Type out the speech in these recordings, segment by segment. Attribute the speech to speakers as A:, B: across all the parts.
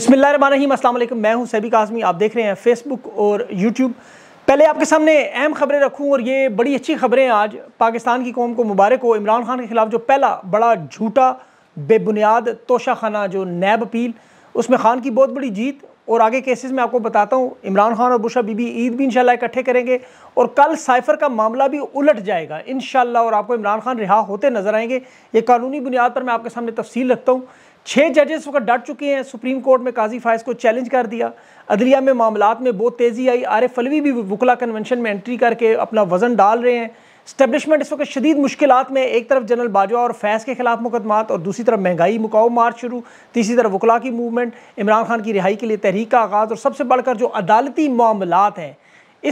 A: बसमिलीम असल मैं हूं सैबिक आजमी आप देख रहे हैं फेसबुक और यूट्यूब पहले आपके सामने अहम खबरें रखूं और ये बड़ी अच्छी खबरें आज पाकिस्तान की कौम को मुबारक हो इमरान खान के खिलाफ जो पहला बड़ा झूठा बेबुनियाद तोशा खाना जो नैब अपील उसमें खान की बहुत बड़ी जीत और आगे केसेस में आपको बताता हूँ इमरान खान और बुशा बीबी ईद भी इंशाल्लाह इकट्ठे करेंगे और कल साइफर का मामला भी उलट जाएगा इन और आपको इमरान खान रिहा होते नजर आएंगे ये कानूनी बुनियाद पर मैं आपके सामने तफसील रखता हूँ छः जजेस वक्त डट चुके हैं सुप्रीम कोर्ट में काजी फायज को चैलेंज कर दिया अदलिया में मामला में बहुत तेज़ी आई आरिफ अलवी भी वकला कन्वेंशन में एंट्री करके अपना वजन डाल रहे हैं स्टैब्लिशमेंट इस वक्त शदीद मुश्किल में एक तरफ जनरल बाजवा और फैज़ के खिलाफ मुकदमा और दूसरी तरफ महंगाई मुकाऊ मार्च शुरू तीसरी तरफ वकला की मूवमेंट इमरान खान की रिहाई के लिए तहरीक का आगाज़ और सबसे बढ़कर जो अदालती मामलत हैं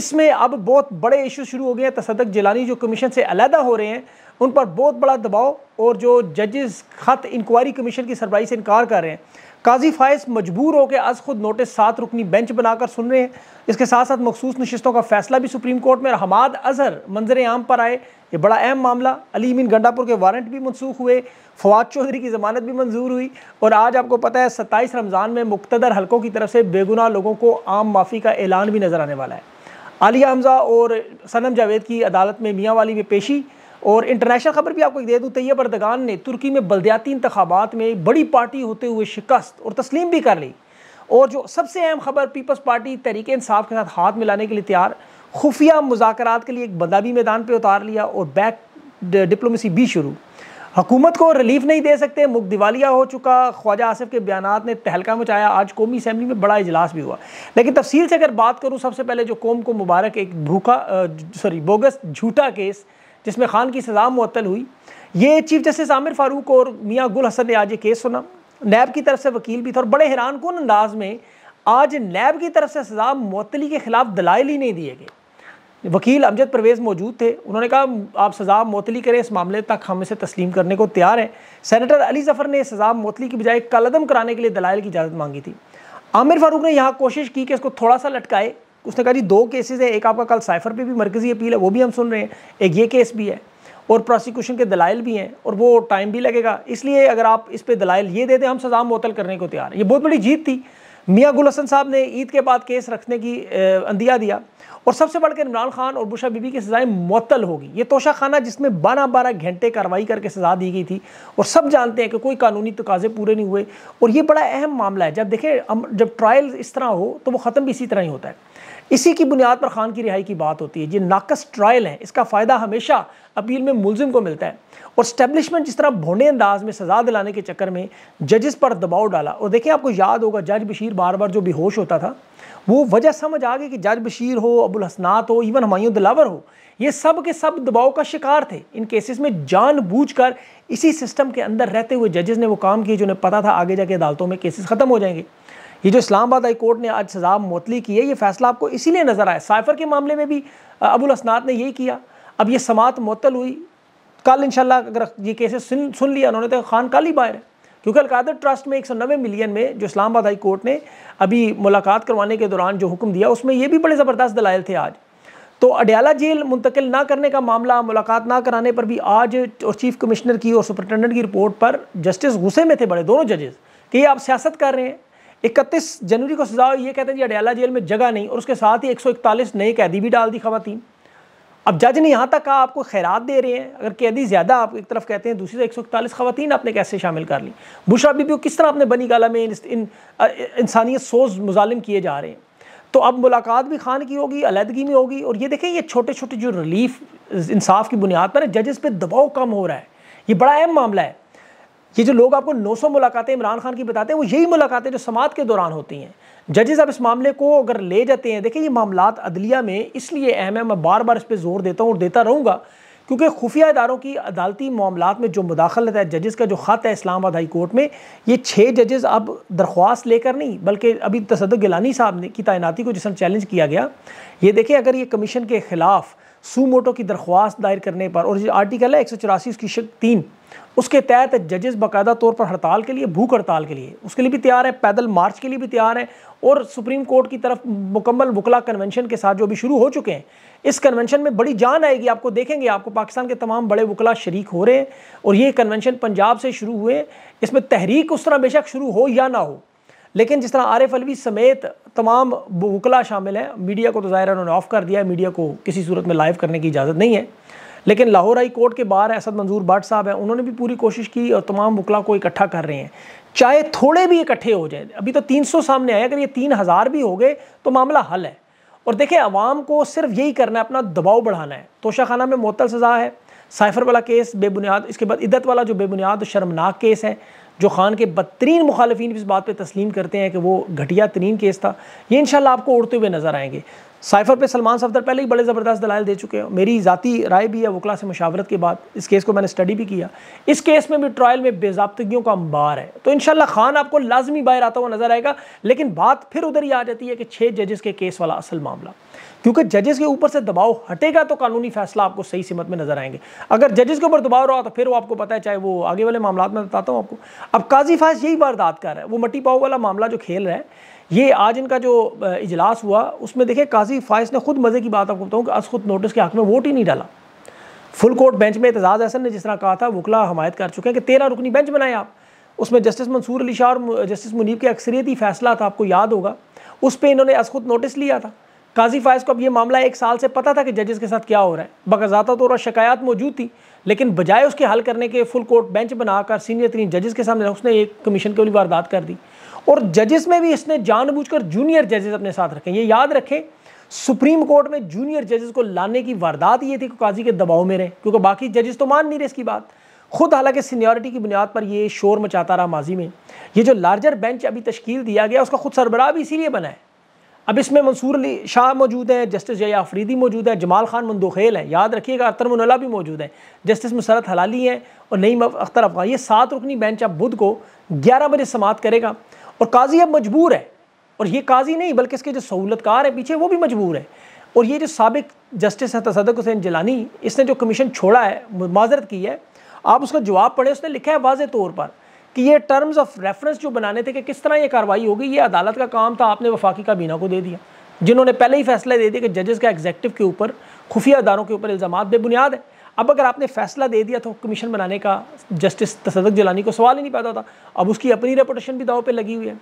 A: इसमें अब बहुत बड़े इशू शुरू हो गए हैं तसदक जलानी जो कमीशन से अलहदा हो रहे हैं उन पर बहुत बड़ा दबाव और जो जजेस खत इंक्वायरी कमीशन की सरबराही से इनकार कर रहे हैं काजी फ़ायस मजबूर होकर आज खुद नोटिस सात रुकनी बेंच बनाकर सुन रहे हैं इसके साथ साथ मखसूस नशस्तों का फैसला भी सुप्रीम कोर्ट में और हमाद अजहर मंजर आम पर आए ये बड़ा अहम मामला अली मीन गंडापुर के वारंट भी मनसूख हुए फवाद चौधरी की जमानत भी मंजूर हुई और आज आपको पता है सत्ताईस रमज़ान में मुक्तदर हलकों की तरफ से बेगुना लोगों को आम माफ़ी का ऐलान भी नज़र आने वाला है आलिया हमजा और सनम जावेद की अदालत में मियाँ वाली में पेशी और इंटरनेशनल खबर भी आपको दे दूँ तैयब अरदगान ने तुर्की में बलदयाती इंतबात में बड़ी पार्टी होते हुए शिकस्त और तस्लीम भी कर ली और जो सबसे अहम खबर पीपल्स पार्टी तहरीक इंसाफ के साथ हाथ मिलाने के लिए तैयार खुफिया मुजाकर के लिए एक बदाबी मैदान पर उतार लिया और बैक डिप्लोमेसी भी शुरू हुकूमत को रिलीफ नहीं दे सकते मुख दिवालिया हो चुका ख्वाजा आसिफ के बयान ने तहलका मचाया आज कौमी असम्बली में बड़ा इजलास भी हुआ लेकिन तफसील से अगर बात करूँ सबसे पहले जो कौम को मुबारक एक भूखा सॉरी बोगस झूठा केस जिसमें खान की सज़ा मअतल हुई ये चीफ जस्टिस आमिर फारूक और मियाँ गुल हसन ने आज ये केस सुना नैब की तरफ से वकील भी था और बड़े हैरान कन अंदाज में आज नैब की तरफ से सजा मअतली के ख़िलाफ़ दलाइल ही नहीं दिए गए वकील अमजद परवेज़ मौजूद थे उन्होंने कहा आप सजा मअतली करें इस मामले तक हम इसे तस्लीम करने को तैयार हैं सेनेटर अली जफ़र ने सजा मअतली की बजाय कलदम कराने के लिए दलाइल की इजाज़त मांगी थी आमिर फारूक ने यहाँ कोशिश की कि इसको थोड़ा सा लटकाए उसने कहा जी दो केसेस है एक आपका कल साइफर पे भी मरकजी अपील है वो भी हम सुन रहे हैं एक ये केस भी है और प्रोसिक्यूशन के दलाइल भी हैं और वो टाइम भी लगेगा इसलिए अगर आप इस पर दलाइल ये दे दें हम सजा मुतल करने को तैयार ये बहुत बड़ी जीत थी मियाँ गुल हसन साहब ने ईद के बाद केस रखने की अंदिया दिया और सबसे बढ़कर इमरान खान और बुशा बीबी की सज़ाएं मअतल होगी ये तोशा खाना जिसमें बारह बारह घंटे कार्रवाई करके सज़ा दी गई थी और सब जानते हैं कि कोई कानूनी तकाजे पूरे नहीं हुए और ये बड़ा अहम मामला है जब देखें जब ट्रायल इस तरह हो तो वो ख़त्म भी इसी तरह ही होता है इसी की बुनियाद पर खान की रिहाई की बात होती है ये नाकस ट्रायल है इसका फ़ायदा हमेशा अपील में मुलजिम को मिलता है और स्टैब्लिशमेंट जिस तरह भोने अंदाज में सज़ा दिलाने के चक्कर में जजेस पर दबाव डाला और देखें आपको याद होगा जज बशीर बार बार जो बेहोश होता था वो वजह समझ आ गई कि जज बशीर हो अबुल हसनात हो इवन हमायूं दिलावर हो ये सब के सब दबाव का शिकार थे इन केसेस में जानबूझकर इसी सिस्टम के अंदर रहते हुए जजेस ने वो काम किए जो उन्हें पता था आगे जाके अदालतों में केसेस ख़त्म हो जाएंगे ये जो इस्लामाबाद हाई कोर्ट ने आज सजा मुतली की है ये फैसला आपको इसीलिए नज़र आया साइफर के मामले में भी अबुल हसनात ने यही किया अब ये समात मअतल हुई कल इंशाल्लाह अगर ये केसेस सुन सुन लिया उन्होंने तो खान कल ही बाहर है क्योंकि अलकादर ट्रस्ट में एक मिलियन में जो इस्लामाबाद हाई कोर्ट ने अभी मुलाकात करवाने के दौरान जो हुक्म दिया उसमें ये भी बड़े ज़बरदस्त दलाइल थे आज तो अडयाला जेल मुंतकिल ना करने का मामला मुलाकात ना कराने पर भी आज और चीफ कमिश्नर की और सुपरिटेंडेंट की रिपोर्ट पर जस्टिस गुस्से में थे बड़े दोनों जजेस कि ये आप सियासत कर रहे हैं इकतीस जनवरी को सजा ये कहते हैं जी अडयाला जेल में जगह नहीं और उसके साथ ही एक नए कैदी भी डाल दी खातन अब जज ने यहाँ तक कहा आपको खैरात दे रहे हैं अगर कैदी ज़्यादा आप एक तरफ कहते हैं दूसरी तरफ एक सौ इकतालीस खातन आपने कैसे शामिल कर ली बुशरा बीबी को किस तरह आपने बनी गाला में इंसानियत सोज मुजालिम किए जा रहे हैं तो अब मुलाकात भी खान की होगी अलीदगी में होगी और ये देखें ये छोटे छोटे जो रिलीफ इंसाफ की बुनियाद पर है जजेस पर दबाव कम हो रहा है ये बड़ा अहम मामला है ये जो लोग आपको 900 मुलाकातें इमरान खान की बताते हैं वो यही मुलाकातें जो समात के दौरान होती हैं जजेस अब इस मामले को अगर ले जाते हैं देखिए ये मामला अदलिया में इसलिए अहम है मैं बार बार इस पर जोर देता हूँ और देता रहूँगा क्योंकि खुफिया इदारों की अदालती मामला में जो मुदाखलत है जजेस का जो ख़त है इस्लामाबाद हाई कोर्ट में ये छः जजेस अब दरख्वास्त लेकर नहीं बल्कि अभी तसद गिलानी साहब ने की तैनाती को जिसमें चैलेंज किया गया ये देखें अगर ये कमीशन के ख़िलाफ़ सुमोटो की दरख्वास्त दायर करने पर और जो आर्टिकल है एक सौ चौरासी उसकी शक तीन उसके तहत जजेस बाकायदा तौर पर हड़ताल के लिए भूख हड़ताल के लिए उसके लिए भी तैयार है पैदल मार्च के लिए भी तैयार है और सुप्रीम कोर्ट की तरफ मुकम्मल वकला कन्वेंशन के साथ जो भी शुरू हो चुके हैं इस कन्वेंशन में बड़ी जान आएगी आपको देखेंगे आपको पाकिस्तान के तमाम बड़े वकला शरीक हो रहे हैं और ये कन्वेंशन पंजाब से शुरू हुए इसमें तहरीक उस तरह बेशक शुरू हो या ना हो लेकिन जिस तरह आरिफ अलवी समेत तमाम वकला शामिल हैं मीडिया को तो ज़ाहिर उन्होंने ऑफ़ कर दिया है मीडिया को किसी सूरत में लाइव करने की इजाज़त नहीं है लेकिन लाहौर हाई कोर्ट के बाहर असद मंजूर भट्ट साहब हैं उन्होंने भी पूरी कोशिश की और तमाम वकला को इकट्ठा कर रहे हैं चाहे थोड़े भी इकट्ठे हो जाए अभी तो सौ सामने आए अगर ये हज़ार भी हो गए तो मामला हल है और देखिए अवाम को सिर्फ यही करना है अपना दबाव बढ़ाना है तोशा खाना में मअतल सज़ा है साइफर वाला केस बेबुनियाद इसके बाद इद्दत वाला जो बेबुनियाद शर्मनाक केस है जो खान के बदतरीन मुखालफी इस बात पर तस्लीम करते हैं कि वो घटिया तरीन केस था ये इन आपको उड़ते हुए नज़र आएंगे साइफर पे सलमान सफदर पहले ही बड़े ज़बरदस्त दलाल दे चुके हैं मेरी ज़ाती राय भी है वकला से मुशावरत के बाद इस केस को मैंने स्टडी भी किया इस केस में भी ट्रायल में बेजाबतगियों का अंबार है तो इन खान आपको लाजमी बाहर आता हुआ नज़र आएगा लेकिन बात फिर उधर ही आ जाती है कि छः जजेस के केस वाला असल मामला क्योंकि जजेस के ऊपर से दबाव हटेगा तो कानूनी फैसला आपको सही सीमत में नजर आएंगे अगर जजेस के ऊपर दबाव रहा तो फिर वो आपको पता है चाहे वो आगे वाले मामला में बताता हूँ आपको अब काजी फाज यही वारदात कर रहा है वो मट्टी पाओ वाला मामला जो खेल रहा है ये आज इनका जो इजलास हुआ उसमें देखे काजी फायस ने खुद मज़े की बात आपको बताऊँ कि अस खुद नोटिस के हक में वोट ही नहीं डाला फुल कोर्ट बेंच में एतजाज़ अहसन ने जिस तरह कहा था वकला हमायत कर चुके हैं कि तेरह रुकनी बेंच बनाए आप उसमें जस्टिस मंसूर अली शाह और जस्टिस मुनीब के अक्सरियती फैसला था आपको याद होगा उस पर इन्होंने अस खुद नोटिस लिया था काजी फायज़ को अब ये मामला एक साल से पता था कि जजेस के साथ क्या हो रहा है बगजाता तौर तो और शिकायत मौजूद थी लेकिन बजाय उसके हल करने के फुल कोर्ट बेंच बनाकर सीनियर तरीन जजेस के सामने उसने एक कमीशन के लिए वारदात कर दी और जजेस में भी इसने जानबूझकर जूनियर जजेस अपने साथ रखे ये याद रखें सुप्रीम कोर्ट में जूनियर जजेस को लाने की वारदात ये थी कि काजी के दबाव में रहे क्योंकि बाकी जजेस तो मान नहीं रहे इसकी बात खुद हालांकि सीनियरिटी की बुनियाद पर यह शोर मचाता रहा माजी में ये जो लार्जर बेंच अभी तश्कील दिया गया उसका खुद सरबराह भी इसीलिए बना है अब इसमें मंसूर अली शाह मौजूद हैं जस्टिस जया आफरीदी मौजूद हैं जमाल खान मंदोखेल हैं याद रखिएगा अख्तर मुनला भी मौजूद हैं जस्टिस मुसरत हलाली हैं और नईम अख्तर अफगान ये सात रुकनी बेंच अब बुध को ग्यारह बजे समात करेगा और काजी अब मजबूर है और ये काजी नहीं बल्कि इसके जो सहूलतकार हैं पीछे वो भी मजबूर है और ये जो सबक जस्टिस है तसदक हुसैन जलानी इसने जो कमीशन छोड़ा है माजरत की है आप उसका जवाब पढ़ें उसने लिखा है वाज तौर पर कि ये टर्म्स ऑफ रेफरेंस जो बनाने थे कि किस तरह ये कार्रवाई होगी ये अदालत का काम था आपने वफाकी काबीना को दे दिया जिन्होंने पहले ही फैसला दे दिया कि जजेस का एग्जेक्टिव के ऊपर खुफिया अदारों के ऊपर इल्ज़ाम बेबुनियाद है अब अगर आपने फैसला दे दिया तो कमीशन बनाने का जस्टिस तसदक जलानी को सवाल ही नहीं पैदा था अब उसकी अपनी रेपोटेशन भी दाव पर लगी हुई है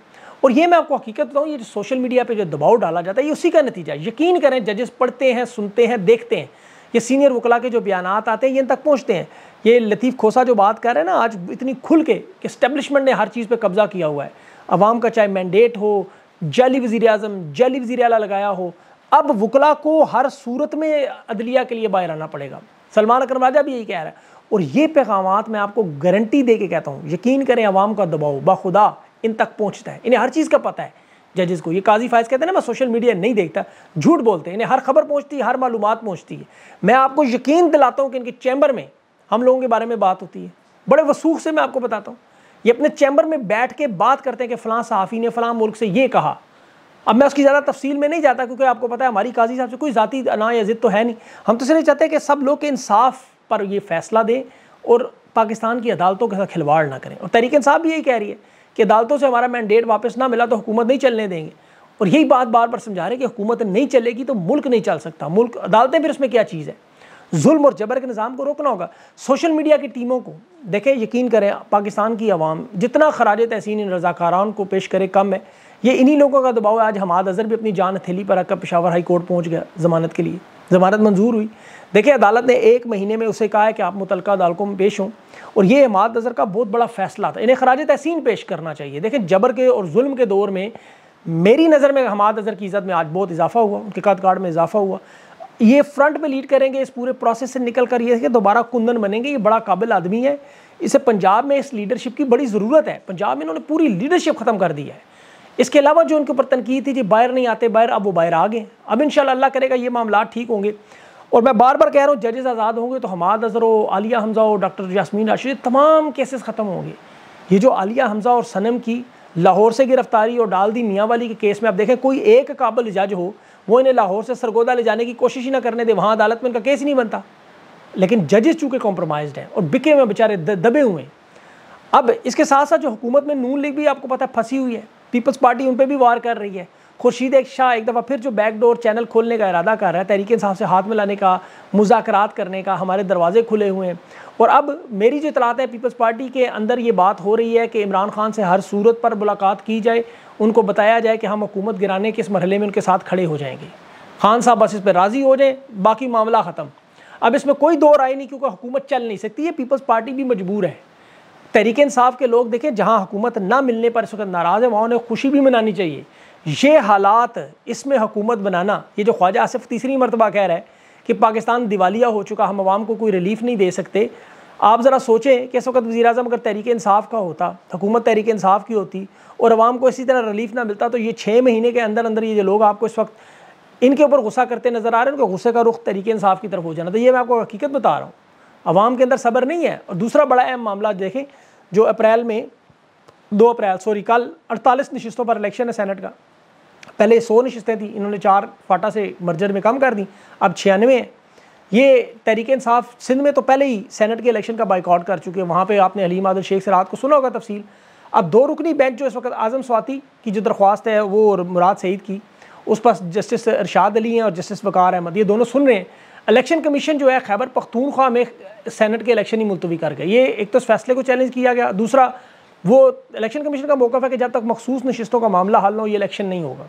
A: और ये मैं आपको हकीकत बताऊँ ये सोशल मीडिया पर जो दबाव डाला जाता है ये उसी का नतीजा है यकीन करें जजेस पढ़ते हैं सुनते हैं देखते हैं ये सीनियर वकला के जो बयान आते हैं ये इन तक पहुँचते हैं ये लतीफ़ खोसा जो बात कर रहे हैं ना आज इतनी खुल के इस्टेबलिशमेंट ने हर चीज़ पर कब्ज़ा किया हुआ है आवाम का चाहे मैंडेट हो जाली वज़ी अजम जाली वज़ी अला लगाया हो अब वकला को हर सूरत में अदलिया के लिए बाहर आना पड़ेगा सलमान अकरम राजा भी यही कह रहा है और ये पैगाम मैं आपको गारंटी दे के कहता हूँ यकीन करें आवाम का दबाव बाखुदा इन तक पहुँचता है इन्हें हर चीज़ का पता है जजेस को ये काजी फायज कहते हैं ना मैं सोशल मीडिया नहीं देखता झूठ बोलते हैं इन्हें हर खबर पहुंचती है हर मालूम पहुंचती है मैं आपको यकीन दिलाता हूँ कि इनके चैम्बर में हम लोगों के बारे में बात होती है बड़े वसूख से मैं आपको बताता हूँ ये अपने चैम्बर में बैठ के बात करते हैं कि फ़लाँ सहाफ़ी ने फ़लाँ मुल्क से ये कहा अब मैं उसकी ज़्यादा तफसील में नहीं जाता क्योंकि आपको पता है हमारी काजी साहब से कोई ज़ाती अना या ज़िद तो है नहीं हम तो सिर्फ चाहते हैं कि सब लोग के इंसाफ पर ये फैसला दें और पाकिस्तान की अदालतों के साथ खिलवाड़ ना करें और तहरीक साहब भी यही कह रही है कि अदालतों से हमारा मैंडेट वापस ना मिला तो हुकूमत नहीं चलने देंगे और यही बात बार बार समझा रहे कि हुकूमत नहीं चलेगी तो मुल्क नहीं चल सकता मुल्क अदालतें फिर उसमें क्या चीज़ है जुल्म और जबर के निज़ाम को रोकना होगा सोशल मीडिया की टीमों को देखें यकीन करें पाकिस्तान की आवाम जितना खराज तहसीन इन रजाकारान को पेश करे कम है ये इन्हीं लोगों का दबाव है आज हमाद अजहर भी अपनी जान हथेली पर रखकर पिशावर हाई कोर्ट पहुँच गया जमानत के लिए जमानत मंजूर हुई देखिए अदालत ने एक महीने में उसे कहा है कि आप मुतल अदालतों में पेश हों और ये हमाद अजहर का बहुत बड़ा फैसला था इन्हें खराज तहसीन पेश करना चाहिए देखें जबर के और जुल्म के दौर में मेरी नज़र में हमाद अजहर की इज़्ज़त में आज बहुत इजाफा हुआ उनके कद कार्ड में इजाफा हुआ ये फ्रंट पर लीड करेंगे इस पूरे प्रोसेस से निकल कर ये कि दोबारा कुंदन बनेंगे ये बड़ा काबिल आदमी है इसे पंजाब में इस लीडरशिप की बड़ी ज़रूरत है पंजाब में इन्होंने पूरी लीडरशिप ख़त्म कर दी है इसके अलावा जो उनके ऊपर तनकीद थी जी बाहर नहीं आते बाहर अब वो बाहर आ गए अब इन अल्लाह करेगा ये मामला ठीक होंगे और मैं बार बार कह रहा हूँ जजेस आज़ाद होंगे तो हमाद अजहर हो आलिया हमज़ा और डॉक्टर यासमीन राशि तमाम केसेस ख़त्म होंगे ये जो आलिया हमज़ा और सनम की लाहौर से गिरफ्तारी और डाल दी मियाँ वाली के केस में आप देखें कोई एक काबिल जज हो वो इन्हें लाहौर से सरगोदा ले जाने की कोशिश ही ना करने दे वहाँ अदालत में इनका केस ही नहीं बनता लेकिन जजेस चूँकि कॉम्प्रोमाइज़ हैं और बिके हुए बेचारे दबे हुए हैं अब इसके साथ साथ जो हुकूमत में नून लीग भी आपको पता है फंसी हुई है पीपल्स पार्टी उन पर भी वार कर रही है खुर्शीद एक शाह एक दफ़ा फिर जो बैकडोर चैनल खोलने का इरादा कर रहा है तहरीक साहब से हाथ मिलाने का मुजाकर करने का हमारे दरवाजे खुले हुए हैं और अब मेरी जो इतलात है पीपल्स पार्टी के अंदर ये बात हो रही है कि इमरान खान से हर सूरत पर मुलाकात की जाए उनको बताया जाए कि हम हुकूमत गिराने के इस मरहले में उनके साथ खड़े हो जाएंगे खान साहब बस इस पर राज़ी हो जाएँ बाकी मामला ख़त्म अब इसमें कोई दो राय नहीं क्योंकि हुकूमत चल नहीं सकती है पीपल्स पार्टी भी मजबूर है तरीके इंसाफ के लोग देखें जहाँ हुकूमत ना मिलने पर इस वक्त नाराज़ है वहाँ उन्हें खुशी भी मनानी चाहिए ये हालात इसमें हकूमत बनाना ये जो ख्वाजा आसिफ तीसरी मरतबा कह रहा है कि पाकिस्तान दिवालिया हो चुका हम आवाम को कोई रिलीफ नहीं दे सकते आप ज़रा सोचें कि इस वक्त वजी अजम अगर तहरीक इंसाफ का होता हुकूमत तहरीक इंसाफ की होती और आवाम को इसी तरह रिलीफ ना मिलता तो ये छः महीने के अंदर अंदर ये जो लोग आपको इस वक्त इनके ऊपर गुस्सा करते नज़र आ रहे हैं उनके गुस्से का रुख तरीके इंसाफ की तरफ हो जाना तो ये मैं आपको हकीकत बता रहा हूँ आवाम के अंदर सब्र नहीं है और दूसरा बड़ा अहम मामला देखें जो अप्रैल में दो अप्रैल सॉरी कल अड़तालीस नशस्तों पर इलेक्शन है सैनट का पहले सौ नशस्तें थी इन्होंने चार फाटा से मर्जर में कम कर दी अब छियानवे हैं ये तहरीक इंसाफ सिंध में तो पहले ही सैनट के इलेक्शन का बाइकआउट कर चुके हैं वहाँ पर आपने हलीम आदल शेख से रात को सुना होगा तफसील अब दो रुकनी बेंच जो इस वक्त आज़म स्वाति की जो दरख्वास्त है वो मुराद सईद की उस पर जस्टिस इरशाद अली हैं और जस्टिस वकार अहमद ये दोनों सुन रहे हैं इलेक्शन कमीशन जो है खैबर पख्तूनख्वा में सेनेट के इलेक्शन ही मुलतवी कर गए ये एक तो इस फैसले को चैलेंज किया गया दूसरा वो इलेक्शन कमीशन का मौका है कि जब तक मखसूस नशस्तों का मामला हल ना हो ये इलेक्शन नहीं होगा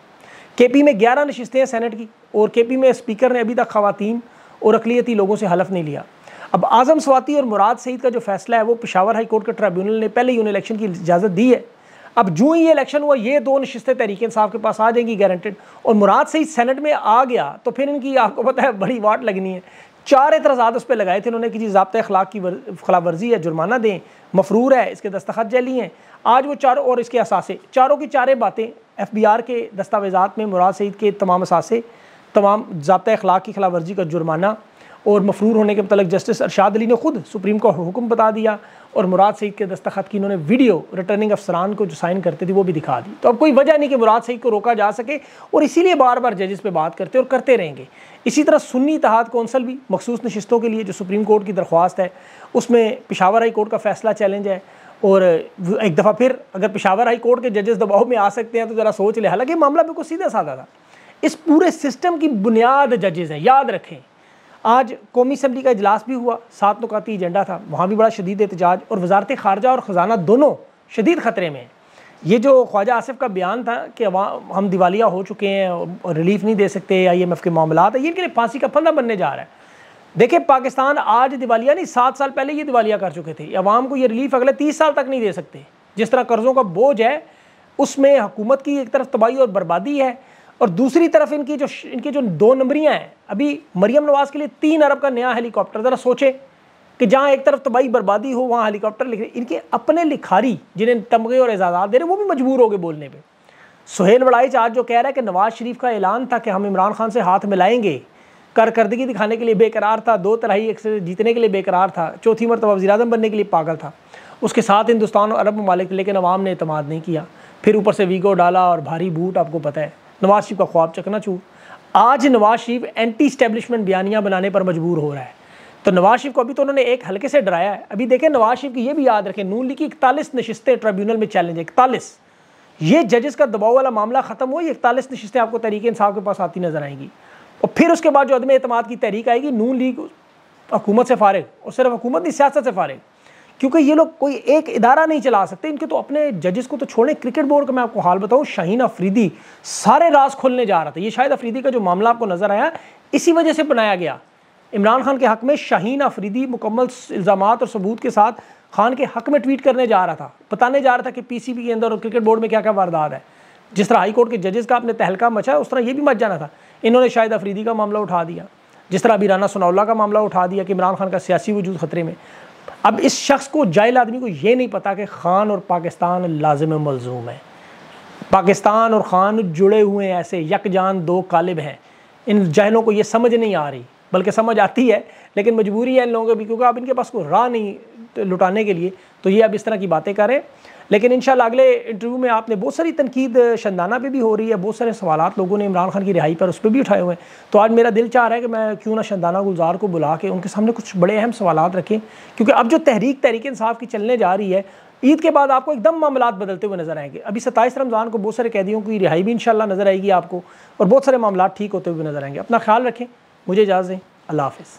A: के पी में ग्यारह नशस्तें हैं सैनट की और के पी में स्पीकर ने अभी तक खातन और अकलीती लोगों से हलफ नहीं लिया अब आज़म स्वाति और मुराद सईद का जो फैसला है वो पिशावर हाई कोर्ट के ट्रिब्यूनल ने पहले ही उन्हें इलेक्शन की इजाज़त दी है अब जो ही इलेक्शन हुआ ये दो नशस्तें तहरीक साहब के पास आ जाएंगी गारंटेड और मुराद ही सेनेट में आ गया तो फिर इनकी आपको पता है बड़ी वाट लगनी है चार एतराज़ा उस पर लगाए थे उन्होंने कि जी जबता अखलाक की खिलाफ वर्जी है जुर्माना दें मफरूर है इसके दस्तखत जैली हैं आज वो चारों और इसके असासे चारों की चारें बातें एफ बी आर के दस्तावेजात में मुराद सईद के तमाम असासे तमाम जबता अखलाक की खिलाफ वर्जी का जुर्माना और मफरूर होने के मतलब जस्टिस अरशाद अली ने खुद सुप्रीम का हुक्म बता दिया और मुराद सईद के दस्तखत की इन्होंने वीडियो रिटर्निंग अफसरान को जो साइन करते थे वो भी दिखा दी तो अब कोई वजह नहीं कि मुराद सईद को रोका जा सके और इसीलिए बार बार जजेस पे बात करते और करते रहेंगे इसी तरह सुन्नी इतिहाद कौंसल भी मखसूस नशस्तों के लिए जो सुप्रीम कोर्ट की दरख्वास्त है उसमें पिशावर हाई कोर्ट का फैसला चैलेंज है और एक दफ़ा फिर अगर पिशावर हाई कोर्ट के जजेस दबाव में आ सकते हैं तो ज़रा सोच ले हालांकि मामला बिल्कुल सीधा साधा था इस पूरे सिस्टम की बुनियाद जजेज़ हैं याद रखें आज कौमी असम्बली का इजलास भी हुआ सात नुकाती एजेंडा था वहाँ भी बड़ा शदीद एहतजाज और वजारत खारजा और ख़जाना दोनों शदीद ख़तरे में ये जो ख्वाजा आसफ़ का बयान था कि हम दिवालिया हो चुके हैं और रिलीफ नहीं दे सकते आई एम एफ़ के मामला है ये इनके लिए फांसी का फंदा बनने जा रहा है देखिए पाकिस्तान आज दिवालिया नहीं सात साल पहले ये दिवालिया कर चुके थे अवाम को ये रिलीफ अगले तीस साल तक नहीं दे सकते जिस तरह कर्ज़ों का बोझ है उसमें हुकूमत की एक तरफ तबाही और बर्बादी है और दूसरी तरफ इनकी जो इनकी जो दो नंबरियाँ हैं अभी मरियम नवाज़ के लिए तीन अरब का नया हेलीकॉप्टर ज़रा सोचें कि जहाँ एक तरफ तबाही तो बर्बादी हो वहाँ हेलीकॉप्टर लिख रहे इनके अपने लिखारी जिन्हें तमगे और एजाज़ात दे रहे वो भी मजबूर हो गए बोलने पर सुहेल बड़ाइच आज जो कह रहा है कि नवाज़ शरीफ का ऐलान था कि हम इमरान खान से हाथ मिलाएंगे कारकर्दगी दिखाने के लिए बेकरार था दो तरह ही जीतने के लिए बेकरार था चौथी मरतबा वजी बनने के लिए पागल था उसके साथ हिंदुस्तान और अरब ममालिक लेकिन अवाम ने अतमाद नहीं किया फिर ऊपर से वीगो डाला और भारी बूट आपको पता है नवाज शरीफ का ख्वाब चकना चूर आज नवाज शरीफ एंटी स्टैब्लिशमेंट बयानियाँ बनाने पर मजबूर हो रहा है तो नवाज शरीफ को अभी तो उन्होंने एक हल्के से डराया है अभी देखें नवाज शरीफ की ये भी याद रखें नून लिखी की इकतालीस नशस्तें ट्रिब्यूनल में चैलेंज है इकतालीस ये जजेस का दबाव वाला मामला ख़त्म हो इकतालीस नशस्तें आपको तरीके इंसाफ के पास आती नजर आएंगी और फिर उसके बाद जो अदम अतमाद की तहरीक आएगी नून लीग हुकूमत से फारग और सिर्फ हुकूमत नहीं सियासत से फारग क्योंकि ये लोग कोई एक इदारा नहीं चला सकते इनके तो अपने जजेस को तो छोड़े क्रिकेट बोर्ड का मैं आपको हाल बताऊं शाहीन अफरीदी सारे राज खोलने जा रहा था ये शायद अफरीदी का जो मामला आपको नज़र आया इसी वजह से बनाया गया इमरान खान के हक़ में शाहीन अफरीदी मुकम्मल इल्ज़ाम और सबूत के साथ खान के हक़ में ट्वीट करने जा रहा था बताने जा रहा था कि बी के अंदर और क्रिकेट बोर्ड में क्या क्या वारदात है जिस तरह हाई कोर्ट के जजेस का आपने तहलका मचा उस तरह ये भी मच जाना था इन्होंने शायद अफरीदी का मामला उठा दिया जिस तरह अभी राना सोनाउल्ला का मामला उठा दिया कि इमरान खान का सियासी वजूद खतरे में अब इस शख्स को जाहिल आदमी को ये नहीं पता कि ख़ान और पाकिस्तान लाजम मलजूम है पाकिस्तान और ख़ान जुड़े हुए हैं ऐसे यकजान दो कालिब हैं इन जहलों को ये समझ नहीं आ रही बल्कि समझ आती है लेकिन मजबूरी है इन लोगों की क्योंकि अब इनके पास कोई राह नहीं लुटाने के लिए तो ये अब इस तरह की बातें करें लेकिन इन अगले इंटरव्यू में आपने बहुत सारी तनकीद शंदाना पे भी हो रही है बहुत सारे सवाल लोगों ने इमरान खान की रिहाई पर उस पर भी उठाए हुए हैं तो आज मेरा दिल चाह रहा है कि मैं क्यों ना शंदाना गुलजार को बुला के उनके सामने कुछ बड़े अहम सवाल रखें क्योंकि अब जो तहरीक तहरीक इंसाफ की चलने जा रही है ईद के बाद आपको एकदम मामला बदलते हुए नजर आएंगे अभी सत्ताईस रमज़ान को बहुत सारे कैदियों की रिहाई भी इंशाल्लाह नजर आएगी आपको और बहुत सारे मामला ठीक होते हुए नजर आएंगे अपना ख्याल रखें मुझे इजाज़ दें अल्लाह हाफ़